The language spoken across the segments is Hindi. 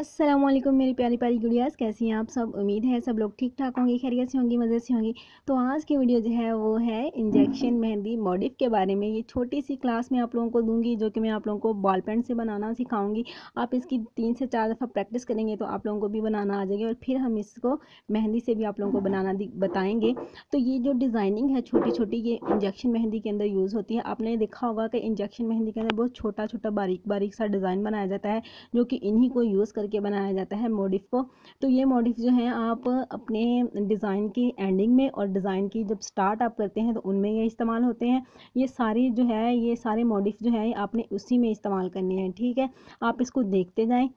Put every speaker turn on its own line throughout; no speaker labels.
असलम मेरी प्यारी प्यारी गुड़ियाज कैसी हैं आप सब उम्मीद है सब लोग ठीक ठाक होंगे खैरियत से होंगी मज़े से होंगी तो आज की वीडियो जो है वो है इंजेक्शन मेहंदी मॉडिफ के बारे में ये छोटी सी क्लास मैं आप लोगों को दूंगी जो कि मैं आप लोगों को बॉल पेन से बनाना सिखाऊंगी आप इसकी तीन से चार दफ़ा प्रैक्टिस करेंगे तो आप लोगों को भी बनाना आ जाएगी और फिर हम इसको मेहंदी से भी आप लोगों को बनाना बताएँगे तो ये जो डिज़ाइनिंग है छोटी छोटी ये इंजेक्शन मेहंदी के अंदर यूज़ होती है आपने देखा होगा कि इंजेक्शन मेहंदी के अंदर बहुत छोटा छोटा बारीक बारीक सा डिज़ाइन बनाया जाता है जो कि इन्हीं को यूज़ करके बनाया जाता है मोडिफ को तो ये मोडिफ जो हैं आप अपने डिज़ाइन की एंडिंग में और डिज़ाइन की जब स्टार्ट आप करते हैं तो उनमें ये इस्तेमाल होते हैं ये सारी जो है ये सारे मोडिफ जो है आपने उसी में इस्तेमाल करनी है ठीक है आप इसको देखते जाएँ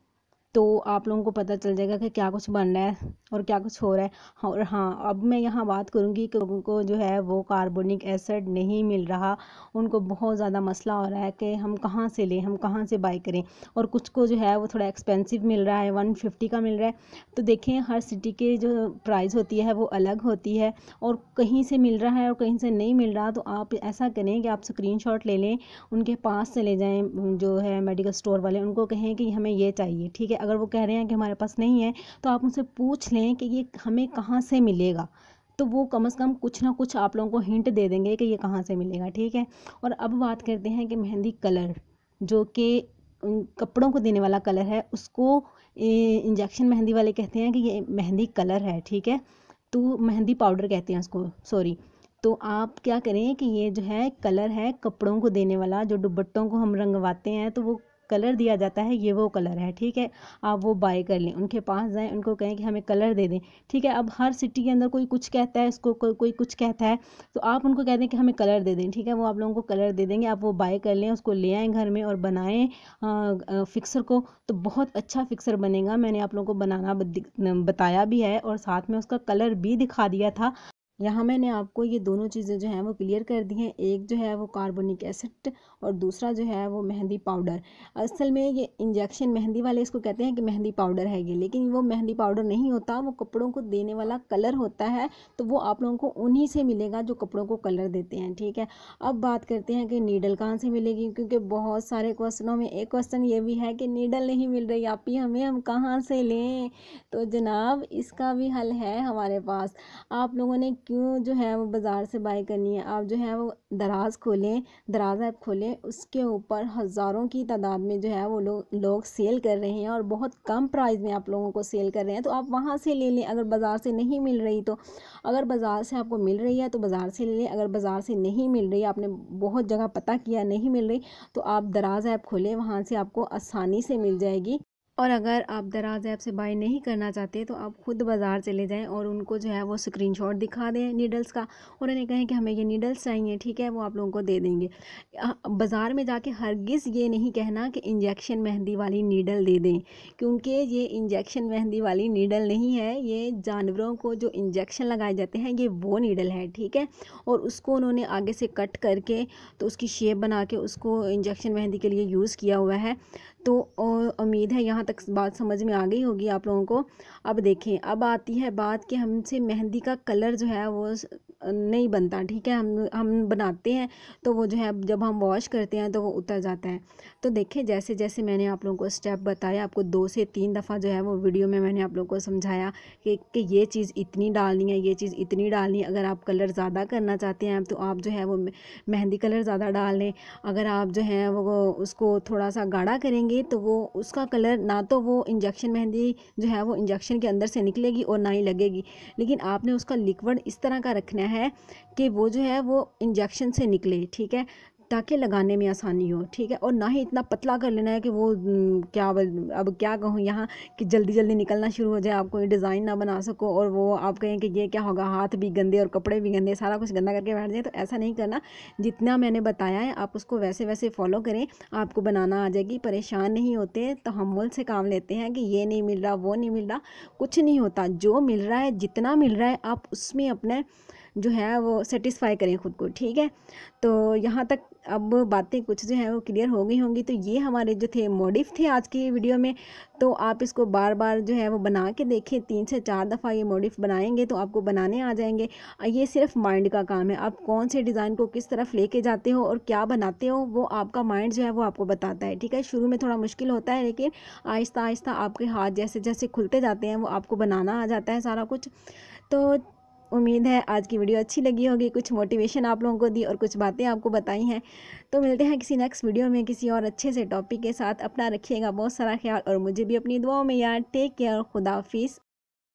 तो आप लोगों को पता चल जाएगा कि क्या कुछ बन रहा है और क्या कुछ हो रहा है और हाँ अब मैं यहाँ बात करूँगी कि उनको जो है वो कार्बोनिक एसिड नहीं मिल रहा उनको बहुत ज़्यादा मसला हो रहा है कि हम कहाँ से लें हम कहाँ से बाई करें और कुछ को जो है वो थोड़ा एक्सपेंसिव मिल रहा है वन फिफ्टी का मिल रहा है तो देखें हर सिटी के जो प्राइस होती है वो अलग होती है और कहीं से मिल रहा है और कहीं से नहीं मिल रहा तो आप ऐसा करें कि आप स्क्रीन ले लें उनके पास से ले जाएँ जो है मेडिकल स्टोर वाले उनको कहें कि हमें ये चाहिए ठीक है अगर वो कह रहे हैं कि हमारे पास नहीं है तो आप उनसे पूछ लें कि ये हमें कहाँ से मिलेगा तो वो कम से कम कुछ ना कुछ आप लोगों को हिंट दे देंगे कि ये कहाँ से मिलेगा ठीक है और अब बात करते हैं कि मेहंदी कलर जो कि कपड़ों को देने वाला कलर है उसको इंजेक्शन मेहंदी वाले कहते हैं कि ये मेहंदी कलर है ठीक है तो मेहंदी पाउडर कहते हैं उसको सॉरी तो आप क्या करें कि ये जो है कलर है कपड़ों को देने वाला जो दुपट्टों को हम रंगवाते हैं तो वो कलर दिया जाता है ये वो कलर है ठीक है आप वो बाय कर लें उनके पास जाएँ उनको कहें कि हमें कलर दे दें ठीक है अब हर सिटी के अंदर कोई कुछ कहता है इसको को, कोई कुछ कहता है तो आप उनको कह दें कि हमें कलर दे दें ठीक है वो आप लोगों को कलर दे देंगे आप वो बाय कर लें उसको ले आएँ घर में और बनाएँ फिक्सर को तो बहुत अच्छा फिक्सर बनेगा मैंने आप लोगों को बनाना बताया भी है और साथ में उसका कलर भी दिखा दिया था यहाँ मैंने आपको ये दोनों चीज़ें जो हैं वो क्लियर कर दी हैं एक जो है वो कार्बोनिक एसिड और दूसरा जो है वो मेहंदी पाउडर असल में ये इंजेक्शन मेहंदी वाले इसको कहते हैं कि मेहंदी पाउडर है ये लेकिन वो मेहंदी पाउडर नहीं होता वो कपड़ों को देने वाला कलर होता है तो वो आप लोगों को उन्हीं से मिलेगा जो कपड़ों को कलर देते हैं ठीक है अब बात करते हैं कि नीडल कहाँ से मिलेगी क्योंकि बहुत सारे क्वेश्चनों में एक क्वेश्चन ये भी है कि नीडल नहीं मिल रही आप ही हमें हम कहाँ से लें तो जनाब इसका भी हल है हमारे पास आप लोगों ने क्यों जो है वो बाज़ार से बाई करनी है आप जो है वो दराज़ खोलें दराज़ ऐप खोलें उसके ऊपर हज़ारों की तादाद में जो है वो लोग लोग सेल कर रहे हैं और बहुत कम प्राइस में आप लोगों को सेल कर रहे हैं तो आप वहाँ से ले लें अगर बाज़ार से नहीं मिल रही तो अगर बाज़ार से आपको मिल रही है तो बाज़ार से ले लें अगर बाज़ार से नहीं मिल रही आपने बहुत जगह पता किया नहीं मिल रही तो आप दराज़ ऐप खोलें वहाँ से आपको आसानी से मिल जाएगी और अगर आप दराज ऐप से बाय नहीं करना चाहते तो आप खुद बाज़ार चले जाएं और उनको जो है वो स्क्रीनशॉट दिखा दें नीडल्स का और उन्हें कहें कि हमें ये नीडल्स चाहिए ठीक है वो आप लोगों को दे देंगे बाज़ार में जाके हरगिज़ ये नहीं कहना कि इंजेक्शन मेहंदी वाली नीडल दे दें क्योंकि ये इंजेक्शन मेहंदी वाली नीडल नहीं है ये जानवरों को जो इंजेक्शन लगाए जाते हैं ये वो नीडल है ठीक है और उसको उन्होंने आगे से कट करके तो उसकी शेप बना के उसको इंजेक्शन मेहंदी के लिए यूज़ किया हुआ है तो उम्मीद है यहाँ तक बात समझ में आ गई होगी आप लोगों को अब देखें अब आती है बात कि हमसे मेहंदी का कलर जो है वो नहीं बनता ठीक है हम हम बनाते हैं तो वो जो है जब हम वॉश करते हैं तो वो उतर जाता है तो देखें जैसे जैसे मैंने आप लोगों को स्टेप बताया आपको दो से तीन दफ़ा जो है वो वीडियो में मैंने आप लोगों को समझाया कि, कि ये चीज़ इतनी डालनी है ये चीज़ इतनी डालनी है अगर आप कलर ज़्यादा करना चाहते हैं तो आप जो है वो मेहंदी कलर ज़्यादा डाल लें अगर आप जो है वो उसको थोड़ा सा गाढ़ा करेंगे लगाएंगे तो वो उसका कलर ना तो वो इंजेक्शन मेहंदी जो है वो इंजेक्शन के अंदर से निकलेगी और ना ही लगेगी लेकिन आपने उसका लिक्विड इस तरह का रखना है कि वो जो है वो इंजेक्शन से निकले ठीक है ताकि लगाने में आसानी हो ठीक है और ना ही इतना पतला कर लेना है कि वो क्या अब क्या कहूँ यहाँ कि जल्दी जल्दी निकलना शुरू हो जाए आप कोई डिज़ाइन ना बना सको और वो आप कहें कि ये क्या होगा हाथ भी गंदे और कपड़े भी गंदे सारा कुछ गंदा करके बैठ जाए तो ऐसा नहीं करना जितना मैंने बताया है आप उसको वैसे वैसे फॉलो करें आपको बनाना आ जाएगी परेशान नहीं होते तो हम मुल से काम लेते हैं कि ये नहीं मिल रहा वो नहीं मिल रहा कुछ नहीं होता जो मिल रहा है जितना मिल रहा है आप उसमें अपने जो है वो सेटिस्फाई करें ख़ुद को ठीक है तो यहाँ तक अब बातें कुछ जो है वो क्लियर हो गई होंगी तो ये हमारे जो थे मोडिफ थे आज की वीडियो में तो आप इसको बार बार जो है वो बना के देखें तीन से चार दफ़ा ये मोडिफ बनाएंगे तो आपको बनाने आ जाएंगे ये सिर्फ माइंड का काम है आप कौन से डिज़ाइन को किस तरफ लेके जाते हो और क्या बनाते हो वो आपका माइंड जो है वो आपको बताता है ठीक है शुरू में थोड़ा मुश्किल होता है लेकिन आहिस्ता आहिस्ता आपके हाथ जैसे जैसे खुलते जाते हैं वो आपको बनाना आ जाता है सारा कुछ तो उम्मीद है आज की वीडियो अच्छी लगी होगी कुछ मोटिवेशन आप लोगों को दी और कुछ बातें आपको बताई हैं तो मिलते हैं किसी नेक्स्ट वीडियो में किसी और अच्छे से टॉपिक के साथ अपना रखिएगा बहुत सारा ख्याल और मुझे भी अपनी दुआओं में यार टेक केयर खुदाफिज़